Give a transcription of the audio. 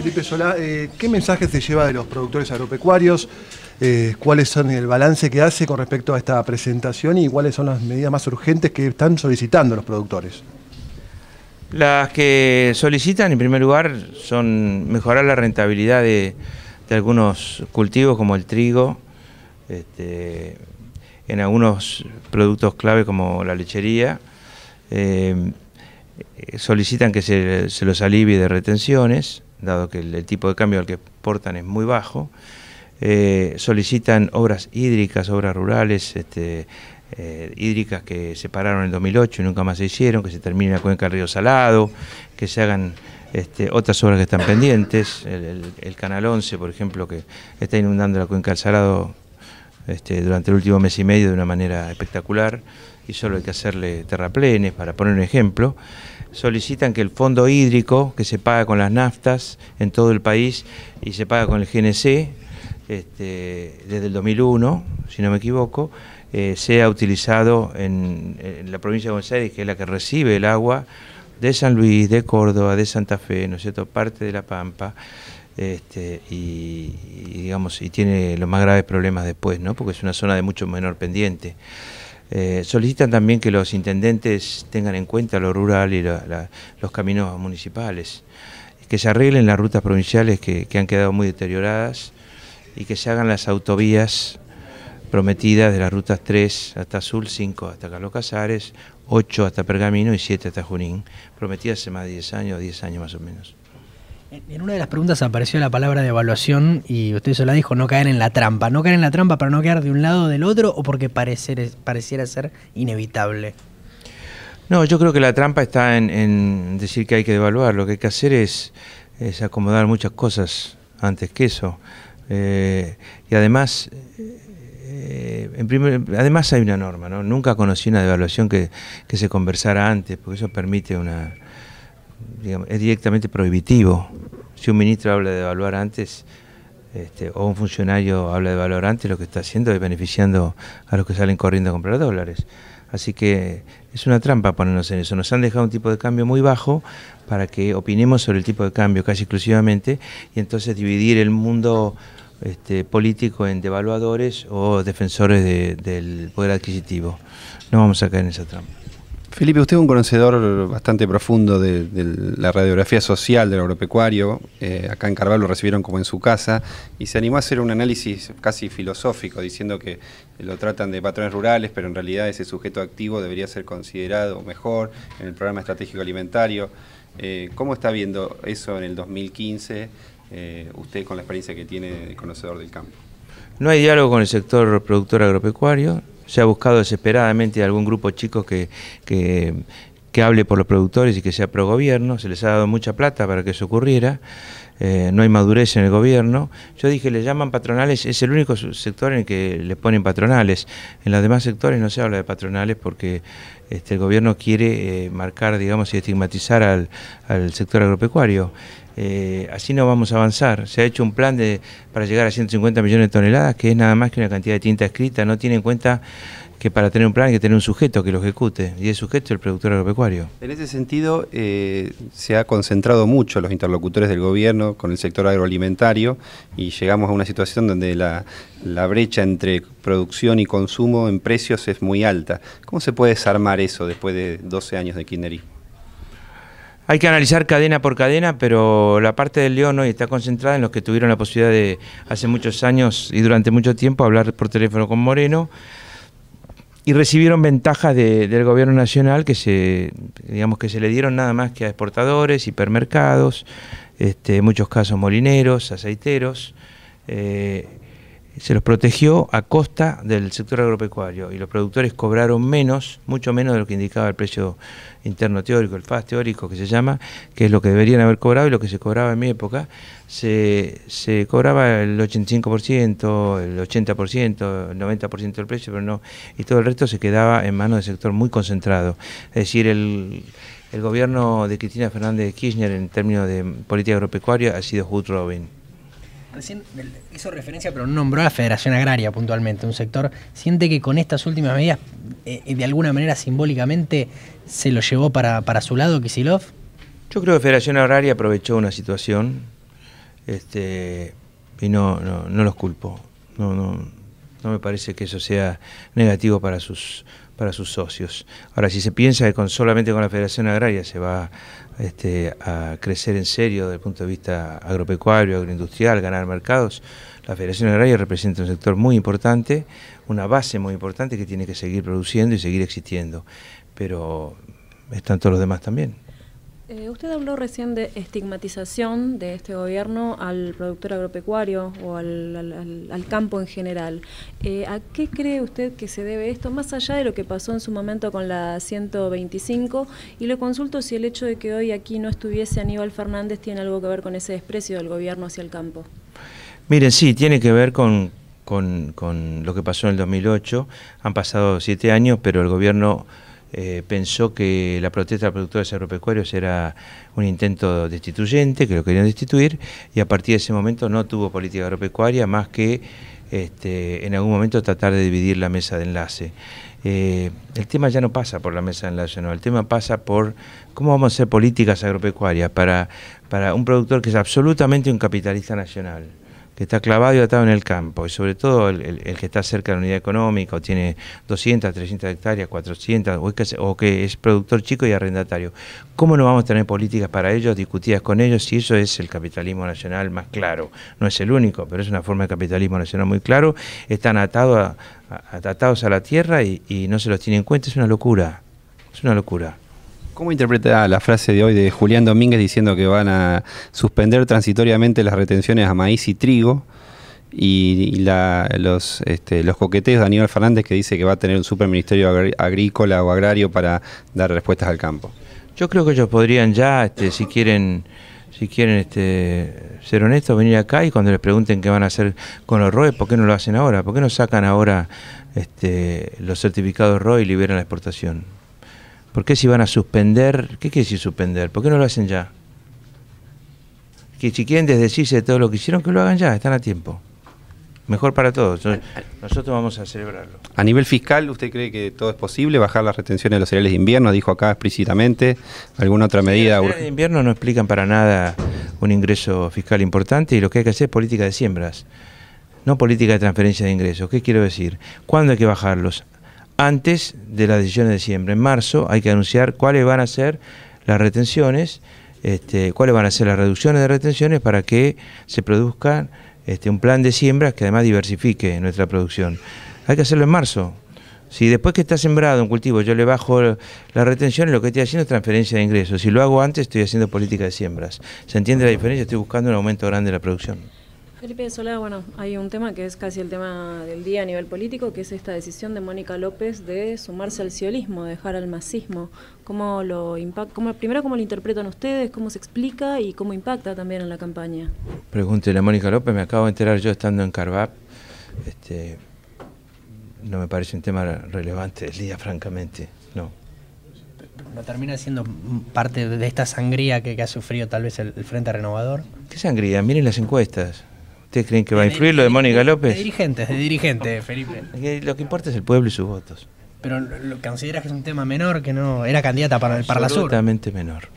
Felipe Solá, eh, ¿qué mensaje se lleva de los productores agropecuarios? Eh, ¿Cuáles son el balance que hace con respecto a esta presentación y cuáles son las medidas más urgentes que están solicitando los productores? Las que solicitan, en primer lugar, son mejorar la rentabilidad de, algunos cultivos como el trigo, este, en algunos productos clave como la lechería. Eh, solicitan que se los alivie de retenciones dado que el, tipo de cambio al que exportan es muy bajo, eh, solicitan obras hídricas, obras rurales, este, eh, hídricas que se pararon en 2008 y nunca más se hicieron, que se termine la cuenca del río Salado, que se hagan este, otras obras que están pendientes, el, el, Canal 11, por ejemplo, que está inundando la cuenca del Salado este, durante el último mes y medio de una manera espectacular, y solo hay que hacerle terraplenes, para poner un ejemplo, solicitan que el fondo hídrico que se paga con las naftas en todo el país y se paga con el GNC este, desde el 2001, si no me equivoco, eh, sea utilizado en, la provincia de Buenos Aires, que es la que recibe el agua de San Luis, de Córdoba, de Santa Fe, ¿no es cierto?, parte de La Pampa, este, y, digamos y tiene los más graves problemas después, ¿no? Porque es una zona de mucho menor pendiente. Eh, solicitan también que los intendentes tengan en cuenta lo rural y los caminos municipales, que se arreglen las rutas provinciales que, han quedado muy deterioradas y que se hagan las autovías prometidas de las rutas 3 hasta Azul, 5 hasta Carlos Casares, 8 hasta Pergamino y 7 hasta Junín, prometidas hace más de 10 años, 10 años más o menos. En una de las preguntas apareció la palabra de evaluación y usted se la dijo, no caer en la trampa. ¿No caer en la trampa para no quedar de un lado o del otro o porque pareciera ser inevitable? No, yo creo que la trampa está en, decir que hay que devaluar. Lo que hay que hacer es, acomodar muchas cosas antes que eso. Eh, y además, eh, en además hay una norma, ¿no? Nunca conocí una devaluación que, que se conversara antes, porque eso permite una es directamente prohibitivo. Si un ministro habla de evaluar antes, este, o un funcionario habla de evaluar antes, lo que está haciendo es beneficiando a los que salen corriendo a comprar dólares. Así que es una trampa ponernos en eso. Nos han dejado un tipo de cambio muy bajo para que opinemos sobre el tipo de cambio casi exclusivamente y entonces dividir el mundo este, político en devaluadores o defensores del poder adquisitivo. No vamos a caer en esa trampa. Felipe, usted es un conocedor bastante profundo de, la radiografía social del agropecuario. Eh, acá en Carvalho lo recibieron como en su casa y se animó a hacer un análisis casi filosófico, diciendo que lo tratan de patrones rurales, pero en realidad ese sujeto activo debería ser considerado mejor en el programa estratégico alimentario. Eh, ¿Cómo está viendo eso en el 2015 eh, usted con la experiencia que tiene de conocedor del campo? No hay diálogo con el sector productor agropecuario, se ha buscado desesperadamente algún grupo chico que, que hable por los productores y que sea pro gobierno, se les ha dado mucha plata para que eso ocurriera. Eh, no hay madurez en el gobierno. Yo dije, le llaman patronales, es el único sector en el que le ponen patronales. En los demás sectores no se habla de patronales porque este, el gobierno quiere eh, marcar, digamos, y estigmatizar al, sector agropecuario. Eh, así no vamos a avanzar. Se ha hecho un plan de, para llegar a 150 millones de toneladas, que es nada más que una cantidad de tinta escrita, no tiene en cuenta que para tener un plan hay que tener un sujeto que lo ejecute, y ese sujeto es el productor agropecuario. En ese sentido, eh, se ha concentrado mucho los interlocutores del gobierno con el sector agroalimentario y llegamos a una situación donde la, la brecha entre producción y consumo en precios es muy alta. ¿Cómo se puede desarmar eso después de 12 años de kirchnerismo? Hay que analizar cadena por cadena, pero la parte del León hoy está concentrada en los que tuvieron la posibilidad de hace muchos años y durante mucho tiempo hablar por teléfono con Moreno, y recibieron ventajas del gobierno nacional que se, digamos que se le dieron nada más que a exportadores, hipermercados, este, en muchos casos molineros, aceiteros. Eh, se los protegió a costa del sector agropecuario y los productores cobraron menos, mucho menos de lo que indicaba el precio interno teórico, el FAS teórico que se llama, que es lo que deberían haber cobrado y lo que se cobraba en mi época, se, cobraba el 85%, el 80%, el 90% del precio, pero no, y todo el resto se quedaba en manos del sector muy concentrado. Es decir, el gobierno de Cristina Fernández de Kirchner en términos de política agropecuaria ha sido Hood Robin recién hizo referencia, pero no nombró a la Federación Agraria puntualmente, un sector, siente que con estas últimas medidas, eh, eh, de alguna manera simbólicamente, se lo llevó para, su lado Kisilov. Yo creo que Federación Agraria aprovechó una situación este, y no, no, los culpo. no, no me parece que eso sea negativo para sus para sus socios. Ahora, si se piensa que con, solamente con la Federación Agraria se va este, a crecer en serio desde el punto de vista agropecuario, agroindustrial, ganar mercados, la Federación Agraria representa un sector muy importante, una base muy importante que tiene que seguir produciendo y seguir existiendo. Pero están todos los demás también. Eh, usted habló recién de estigmatización de este gobierno al productor agropecuario o al, campo en general. Eh, ¿A qué cree usted que se debe esto, más allá de lo que pasó en su momento con la 125? Y le consulto si el hecho de que hoy aquí no estuviese Aníbal Fernández tiene algo que ver con ese desprecio del gobierno hacia el campo. Miren, sí, tiene que ver con, con lo que pasó en el 2008. Han pasado siete años, pero el gobierno eh, pensó que la protesta de productores agropecuarios era un intento destituyente, que lo querían destituir, y a partir de ese momento no tuvo política agropecuaria más que este, en algún momento tratar de dividir la mesa de enlace. Eh, el tema ya no pasa por la mesa de enlace, no, el tema pasa por cómo vamos a hacer políticas agropecuarias para un productor que es absolutamente un capitalista nacional que está clavado y atado en el campo, y sobre todo el, que está cerca de la unidad económica, o tiene 200, 300 hectáreas, 400, o, que, es productor chico y arrendatario. ¿Cómo no vamos a tener políticas para ellos, discutidas con ellos, si eso es el capitalismo nacional más claro? No es el único, pero es una forma de capitalismo nacional muy claro. Están atados a, atados a la tierra y, y no se los tiene en cuenta, es una locura, es una locura. ¿Cómo interpreta la frase de hoy de Julián Domínguez diciendo que van a suspender transitoriamente las retenciones a maíz y trigo? Y, los, este, los coqueteos de Aníbal Fernández que dice que va a tener un superministerio agrícola o agrario para dar respuestas al campo. Yo creo que ellos podrían ya, este, si quieren, si quieren este, ser honestos, venir acá y cuando les pregunten qué van a hacer con los ROE, ¿por qué no lo hacen ahora? ¿Por qué no sacan ahora este, los certificados ROE y liberan la exportación? ¿Por qué si van a suspender? ¿Qué quiere decir suspender? ¿Por qué no lo hacen ya? Que si quieren desdecirse de todo lo que hicieron, que lo hagan ya, están a tiempo. Mejor para todos. Nosotros vamos a celebrarlo. A nivel fiscal, ¿usted cree que todo es posible? Bajar las retenciones de los cereales de invierno, dijo acá explícitamente. ¿Alguna otra medida? Los cereales de invierno no explican para nada un ingreso fiscal importante y lo que hay que hacer es política de siembras, no política de transferencia de ingresos. ¿Qué quiero decir? ¿Cuándo hay que bajarlos? antes de las decisiones de siembra, En marzo hay que anunciar cuáles van a ser las retenciones, este, cuáles van a ser las reducciones de retenciones para que se produzca este, un plan de siembras que además diversifique nuestra producción. Hay que hacerlo en marzo. Si después que está sembrado un cultivo yo le bajo las retenciones, lo que estoy haciendo es transferencia de ingresos. Si lo hago antes, estoy haciendo política de siembras. ¿Se entiende la diferencia? Estoy buscando un aumento grande de la producción. Felipe de bueno, hay un tema que es casi el tema del día a nivel político, que es esta decisión de Mónica López de sumarse al ciolismo, de dejar al masismo. ¿Cómo lo impacta? primero, ¿cómo lo interpretan ustedes? ¿Cómo se explica? ¿Y cómo impacta también en la campaña? Pregúntele a Mónica López, me acabo de enterar yo estando en Carvap. Este, no me parece un tema relevante del día, francamente, no. ¿No termina siendo parte de esta sangría que, ha sufrido tal vez el Frente Renovador? ¿Qué sangría? Miren las encuestas creen que va a influir lo de Mónica López? De dirigentes, de dirigente, Felipe. Lo que importa es el pueblo y sus votos. Pero lo consideras que es un tema menor, que no era candidata para el sur. Absolutamente menor.